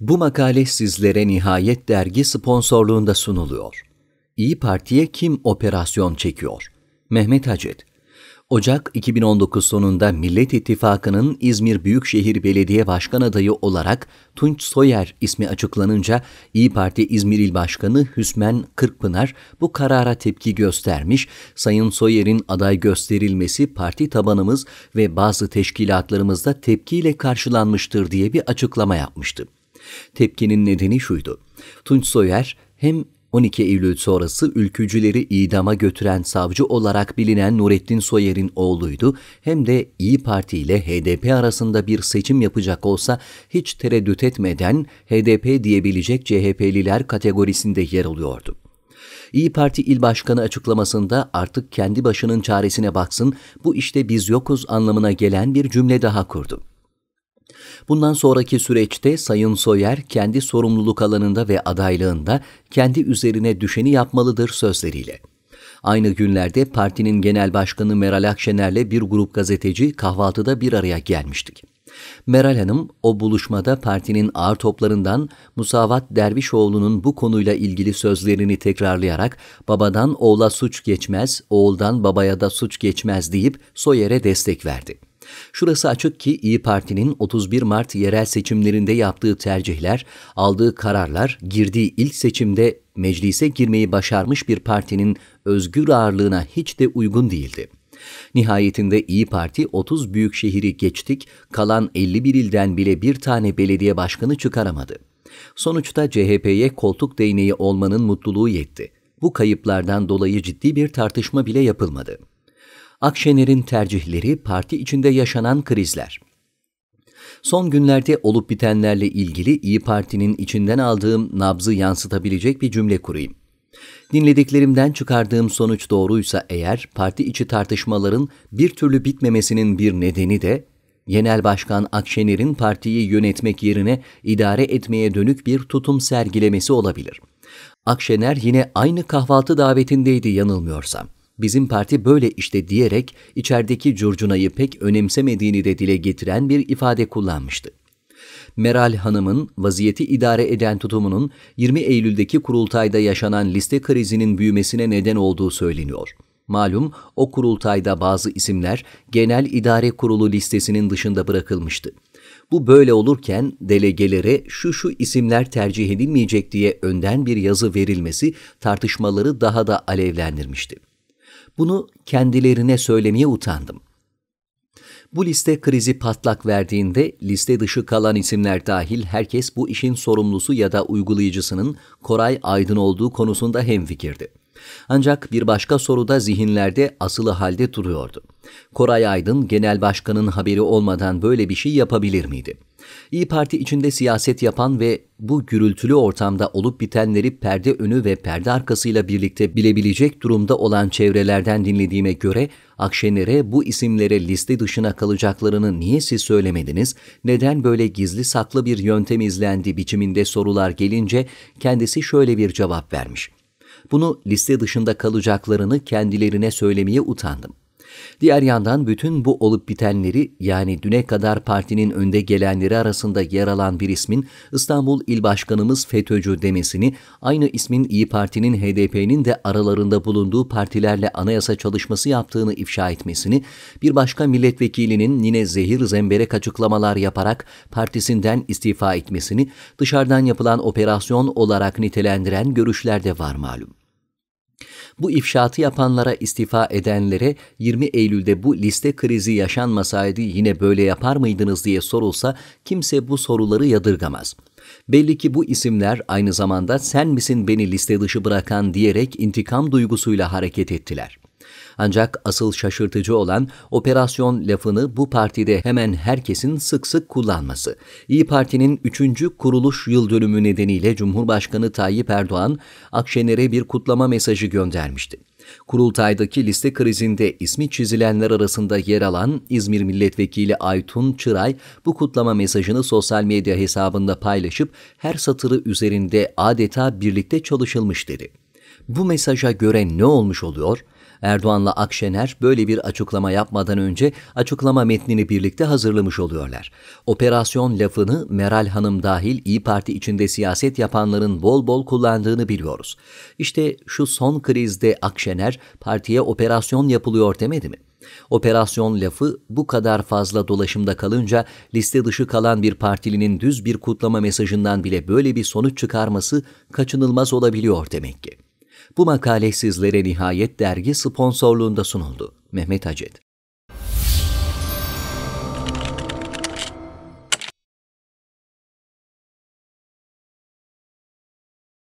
Bu makale sizlere Nihayet Dergi sponsorluğunda sunuluyor. İyi Parti'ye kim operasyon çekiyor? Mehmet Hacet Ocak 2019 sonunda Millet İttifakı'nın İzmir Büyükşehir Belediye Başkan adayı olarak Tunç Soyer ismi açıklanınca İyi Parti İzmir İl Başkanı Hüsmen Kırkpınar bu karara tepki göstermiş. Sayın Soyer'in aday gösterilmesi parti tabanımız ve bazı teşkilatlarımızda tepkiyle karşılanmıştır diye bir açıklama yapmıştı. Tepkinin nedeni şuydu. Tunç Soyer hem 12 Eylül sonrası ülkücüleri idama götüren savcı olarak bilinen Nurettin Soyer'in oğluydu. Hem de İyi Parti ile HDP arasında bir seçim yapacak olsa hiç tereddüt etmeden HDP diyebilecek CHP'liler kategorisinde yer alıyordu. İyi Parti İl başkanı açıklamasında artık kendi başının çaresine baksın, bu işte biz yokuz anlamına gelen bir cümle daha kurdu. Bundan sonraki süreçte Sayın Soyer kendi sorumluluk alanında ve adaylığında kendi üzerine düşeni yapmalıdır sözleriyle. Aynı günlerde partinin genel başkanı Meral Akşener'le bir grup gazeteci kahvaltıda bir araya gelmiştik. Meral Hanım o buluşmada partinin ağır toplarından Musavat Dervişoğlu'nun bu konuyla ilgili sözlerini tekrarlayarak babadan oğla suç geçmez, oğuldan babaya da suç geçmez deyip Soyer'e destek verdi. Şurası açık ki İyi Parti'nin 31 Mart yerel seçimlerinde yaptığı tercihler, aldığı kararlar, girdiği ilk seçimde meclise girmeyi başarmış bir partinin özgür ağırlığına hiç de uygun değildi. Nihayetinde İyi Parti 30 büyük şehri geçtik, kalan 51 ilden bile bir tane belediye başkanı çıkaramadı. Sonuçta CHP'ye koltuk değneği olmanın mutluluğu yetti. Bu kayıplardan dolayı ciddi bir tartışma bile yapılmadı.'' Akşener'in tercihleri parti içinde yaşanan krizler. Son günlerde olup bitenlerle ilgili İyi Parti'nin içinden aldığım nabzı yansıtabilecek bir cümle kurayım. Dinlediklerimden çıkardığım sonuç doğruysa eğer parti içi tartışmaların bir türlü bitmemesinin bir nedeni de Genel Başkan Akşener'in partiyi yönetmek yerine idare etmeye dönük bir tutum sergilemesi olabilir. Akşener yine aynı kahvaltı davetindeydi yanılmıyorsam bizim parti böyle işte diyerek içerideki curcunayı pek önemsemediğini de dile getiren bir ifade kullanmıştı. Meral Hanım'ın vaziyeti idare eden tutumunun 20 Eylül'deki kurultayda yaşanan liste krizinin büyümesine neden olduğu söyleniyor. Malum o kurultayda bazı isimler genel idare kurulu listesinin dışında bırakılmıştı. Bu böyle olurken delegelere şu şu isimler tercih edilmeyecek diye önden bir yazı verilmesi tartışmaları daha da alevlendirmişti. Bunu kendilerine söylemeye utandım. Bu liste krizi patlak verdiğinde liste dışı kalan isimler dahil herkes bu işin sorumlusu ya da uygulayıcısının Koray Aydın olduğu konusunda hemfikirdi. Ancak bir başka soru da zihinlerde asılı halde duruyordu. Koray Aydın genel başkanın haberi olmadan böyle bir şey yapabilir miydi? İyi Parti içinde siyaset yapan ve bu gürültülü ortamda olup bitenleri perde önü ve perde arkasıyla birlikte bilebilecek durumda olan çevrelerden dinlediğime göre Akşener'e bu isimlere liste dışına kalacaklarını niye siz söylemediniz, neden böyle gizli saklı bir yöntem izlendi biçiminde sorular gelince kendisi şöyle bir cevap vermiş. Bunu liste dışında kalacaklarını kendilerine söylemeye utandım. Diğer yandan bütün bu olup bitenleri yani düne kadar partinin önde gelenleri arasında yer alan bir ismin İstanbul İl Başkanımız FETÖ'cü demesini, aynı ismin İyi Parti'nin HDP'nin de aralarında bulunduğu partilerle anayasa çalışması yaptığını ifşa etmesini, bir başka milletvekilinin yine zehir zemberek açıklamalar yaparak partisinden istifa etmesini dışarıdan yapılan operasyon olarak nitelendiren görüşler de var malum. Bu ifşaatı yapanlara istifa edenlere 20 Eylül'de bu liste krizi yaşanmasaydı yine böyle yapar mıydınız diye sorulsa kimse bu soruları yadırgamaz. Belli ki bu isimler aynı zamanda sen misin beni liste dışı bırakan diyerek intikam duygusuyla hareket ettiler.'' Ancak asıl şaşırtıcı olan operasyon lafını bu partide hemen herkesin sık sık kullanması. İyi Parti'nin 3. kuruluş yıl dönümü nedeniyle Cumhurbaşkanı Tayyip Erdoğan Akşener'e bir kutlama mesajı göndermişti. Kurultaydaki liste krizinde ismi çizilenler arasında yer alan İzmir Milletvekili Aytun Çıray bu kutlama mesajını sosyal medya hesabında paylaşıp her satırı üzerinde adeta birlikte çalışılmış dedi. Bu mesaja göre ne olmuş oluyor? Erdoğan'la Akşener böyle bir açıklama yapmadan önce açıklama metnini birlikte hazırlamış oluyorlar. Operasyon lafını Meral Hanım dahil İyi Parti içinde siyaset yapanların bol bol kullandığını biliyoruz. İşte şu son krizde Akşener partiye operasyon yapılıyor demedi mi? Operasyon lafı bu kadar fazla dolaşımda kalınca liste dışı kalan bir partilinin düz bir kutlama mesajından bile böyle bir sonuç çıkarması kaçınılmaz olabiliyor demek ki. Bu makale sizlere Nihayet Dergi sponsorluğunda sunuldu. Mehmet Hacet